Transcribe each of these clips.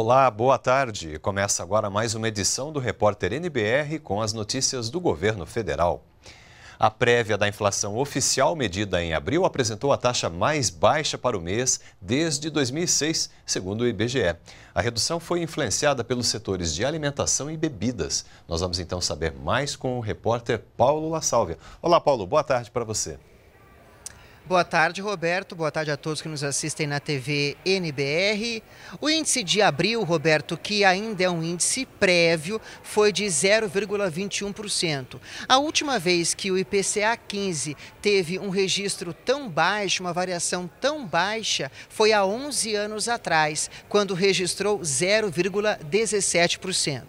Olá, boa tarde. Começa agora mais uma edição do Repórter NBR com as notícias do governo federal. A prévia da inflação oficial medida em abril apresentou a taxa mais baixa para o mês desde 2006, segundo o IBGE. A redução foi influenciada pelos setores de alimentação e bebidas. Nós vamos então saber mais com o repórter Paulo La Sálvia. Olá, Paulo, boa tarde para você. Boa tarde, Roberto. Boa tarde a todos que nos assistem na TV NBR. O índice de abril, Roberto, que ainda é um índice prévio, foi de 0,21%. A última vez que o IPCA 15 teve um registro tão baixo, uma variação tão baixa, foi há 11 anos atrás, quando registrou 0,17%.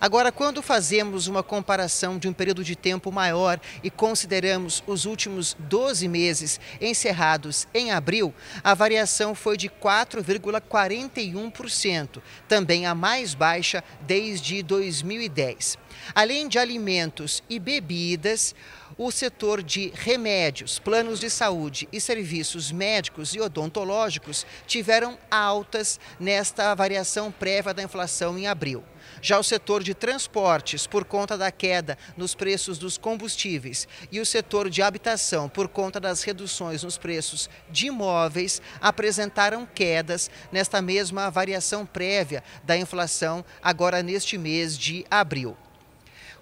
Agora, quando fazemos uma comparação de um período de tempo maior e consideramos os últimos 12 meses encerrados em abril, a variação foi de 4,41%, também a mais baixa desde 2010. Além de alimentos e bebidas, o setor de remédios, planos de saúde e serviços médicos e odontológicos tiveram altas nesta variação prévia da inflação em abril. Já o setor de transportes, por conta da queda nos preços dos combustíveis, e o setor de habitação, por conta das reduções nos preços de imóveis, apresentaram quedas nesta mesma variação prévia da inflação, agora neste mês de abril.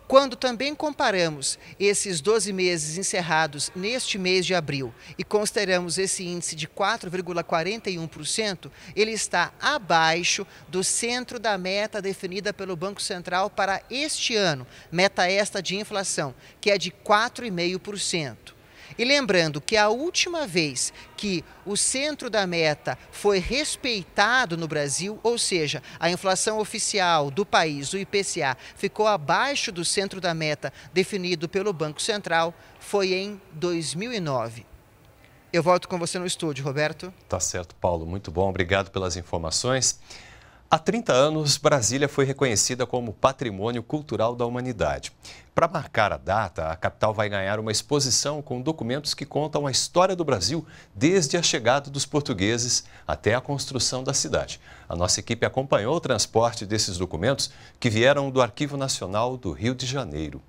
Quando também comparamos esses 12 meses encerrados neste mês de abril e consideramos esse índice de 4,41%, ele está abaixo do centro da meta definida pelo Banco Central para este ano, meta esta de inflação, que é de 4,5%. E lembrando que a última vez que o centro da meta foi respeitado no Brasil, ou seja, a inflação oficial do país, o IPCA, ficou abaixo do centro da meta definido pelo Banco Central, foi em 2009. Eu volto com você no estúdio, Roberto. Tá certo, Paulo. Muito bom. Obrigado pelas informações. Há 30 anos, Brasília foi reconhecida como Patrimônio Cultural da Humanidade. Para marcar a data, a capital vai ganhar uma exposição com documentos que contam a história do Brasil desde a chegada dos portugueses até a construção da cidade. A nossa equipe acompanhou o transporte desses documentos que vieram do Arquivo Nacional do Rio de Janeiro.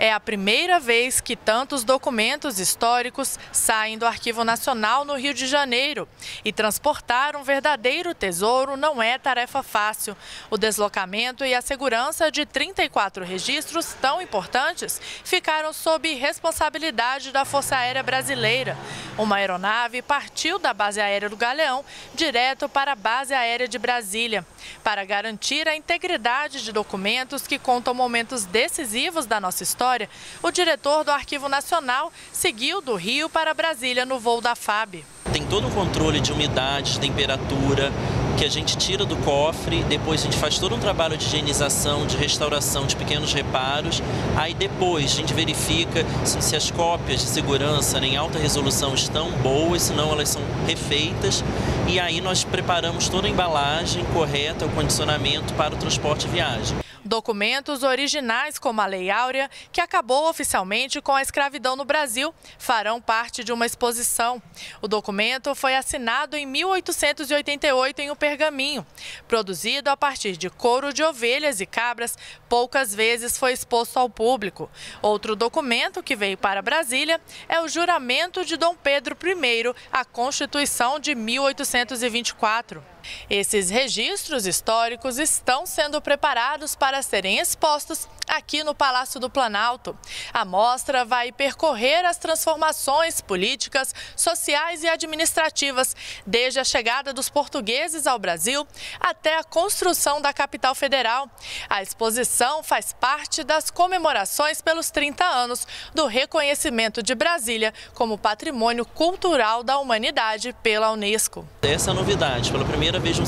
É a primeira vez que tantos documentos históricos saem do Arquivo Nacional no Rio de Janeiro. E transportar um verdadeiro tesouro não é tarefa fácil. O deslocamento e a segurança de 34 registros tão importantes ficaram sob responsabilidade da Força Aérea Brasileira. Uma aeronave partiu da base aérea do Galeão direto para a base aérea de Brasília. Para garantir a integridade de documentos que contam momentos decisivos da nossa história, Vitória, o diretor do Arquivo Nacional seguiu do Rio para Brasília no voo da FAB. Tem todo um controle de umidade, de temperatura, que a gente tira do cofre, depois a gente faz todo um trabalho de higienização, de restauração, de pequenos reparos. Aí depois a gente verifica se, as cópias de segurança em alta resolução estão boas, se não elas são refeitas. E aí nós preparamos toda a embalagem correta, o condicionamento para o transporte e viagem. Documentos originais, como a Lei Áurea, que acabou oficialmente com a escravidão no Brasil, farão parte de uma exposição. O documento foi assinado em 1888 em um pergaminho. Produzido a partir de couro de ovelhas e cabras, poucas vezes foi exposto ao público. Outro documento que veio para Brasília é o juramento de Dom Pedro I à Constituição de 1824. Esses registros históricos estão sendo preparados para serem expostos aqui no Palácio do Planalto. A mostra vai percorrer as transformações políticas, sociais e administrativas, desde a chegada dos portugueses ao Brasil até a construção da capital federal. A exposição faz parte das comemorações pelos 30 anos do reconhecimento de Brasília como patrimônio cultural da humanidade pela Unesco. Essa é a novidade, pela primeira primeira vez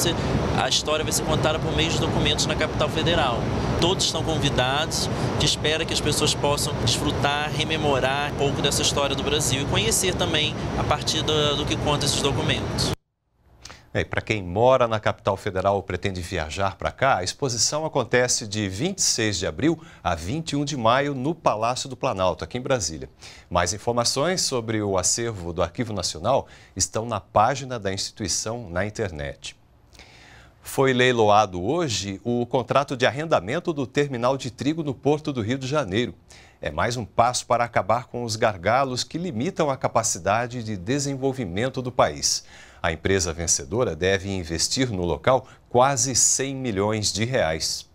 a história vai ser contada por meio de documentos na capital federal. Todos estão convidados, que espera que as pessoas possam desfrutar, rememorar um pouco dessa história do Brasil e conhecer também a partir do, do que conta esses documentos. É, para quem mora na capital federal ou pretende viajar para cá, a exposição acontece de 26 de abril a 21 de maio no Palácio do Planalto, aqui em Brasília. Mais informações sobre o acervo do Arquivo Nacional estão na página da instituição na internet. Foi leiloado hoje o contrato de arrendamento do terminal de trigo no Porto do Rio de Janeiro. É mais um passo para acabar com os gargalos que limitam a capacidade de desenvolvimento do país. A empresa vencedora deve investir no local quase 100 milhões de reais.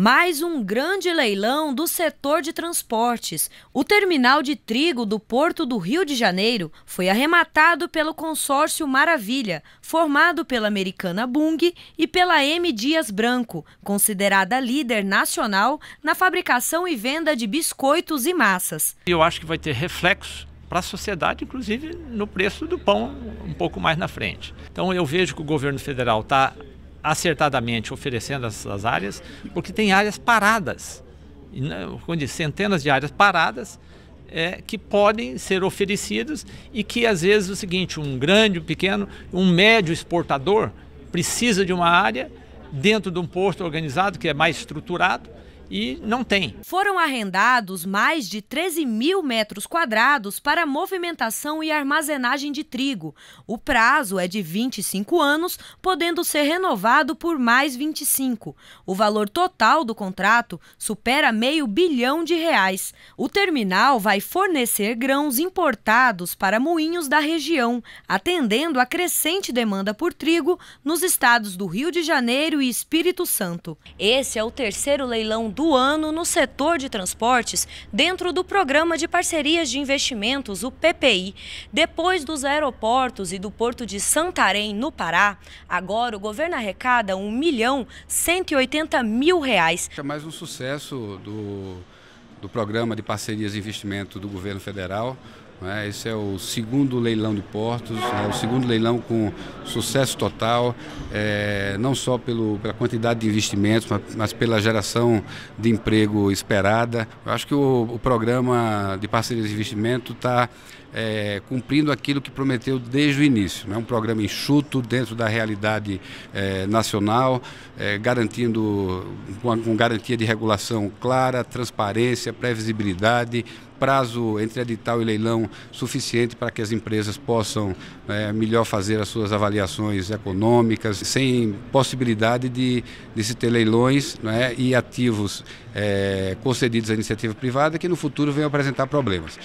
Mais um grande leilão do setor de transportes. O terminal de trigo do Porto do Rio de Janeiro foi arrematado pelo consórcio Maravilha, formado pela Americana Bung e pela M. Dias Branco, considerada líder nacional na fabricação e venda de biscoitos e massas. Eu acho que vai ter reflexo para a sociedade, inclusive no preço do pão um pouco mais na frente. Então eu vejo que o governo federal está acertadamente oferecendo essas áreas, porque tem áreas paradas, onde né, centenas de áreas paradas é, que podem ser oferecidas e que às vezes é o seguinte, um grande, um pequeno, um médio exportador precisa de uma área dentro de um posto organizado que é mais estruturado e não tem. Foram arrendados mais de 13 mil metros quadrados para movimentação e armazenagem de trigo. O prazo é de 25 anos, podendo ser renovado por mais 25. O valor total do contrato supera meio bilhão de reais. O terminal vai fornecer grãos importados para moinhos da região, atendendo à crescente demanda por trigo nos estados do Rio de Janeiro e Espírito Santo. Esse é o terceiro leilão do ano no setor de transportes dentro do Programa de Parcerias de Investimentos, o PPI. Depois dos aeroportos e do Porto de Santarém, no Pará, agora o governo arrecada 1 milhão 180 mil reais. É mais um sucesso do, do Programa de Parcerias e Investimento do governo federal. Né? Esse é o segundo leilão de portos, né? o segundo leilão com sucesso total, é, não só pelo, pela quantidade de investimentos, mas, mas, pela geração de emprego esperada. Eu acho que o, o programa de parcerias de investimento está é, cumprindo aquilo que prometeu desde o início. Né? Um programa enxuto dentro da realidade é, nacional, é, garantindo com, com garantia de regulação clara, transparência, previsibilidade, prazo entre edital e leilão suficiente para que as empresas possam é, melhor fazer as suas avaliações econômicas, sem possibilidade de, de se ter leilões né, e ativos é, concedidos à iniciativa privada que no futuro venham apresentar problemas.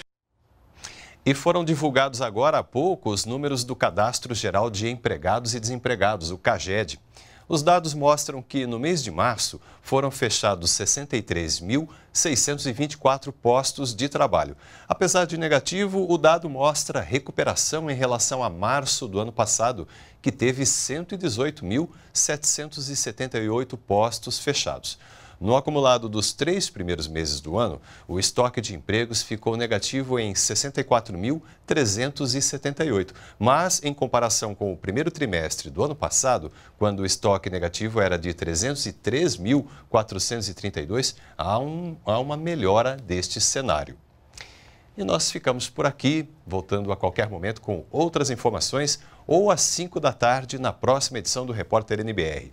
E foram divulgados agora há pouco os números do Cadastro Geral de Empregados e Desempregados, o CAGED. Os dados mostram que, no mês de março, foram fechados 63.624 postos de trabalho. Apesar de negativo, o dado mostra recuperação em relação a março do ano passado, que teve 118.778 postos fechados. No acumulado dos três primeiros meses do ano, o estoque de empregos ficou negativo em 64.378, mas em comparação com o primeiro trimestre do ano passado, quando o estoque negativo era de 303.432, há, um, há uma melhora deste cenário. E nós ficamos por aqui, voltando a qualquer momento com outras informações ou às 5 da tarde na próxima edição do Repórter NBR.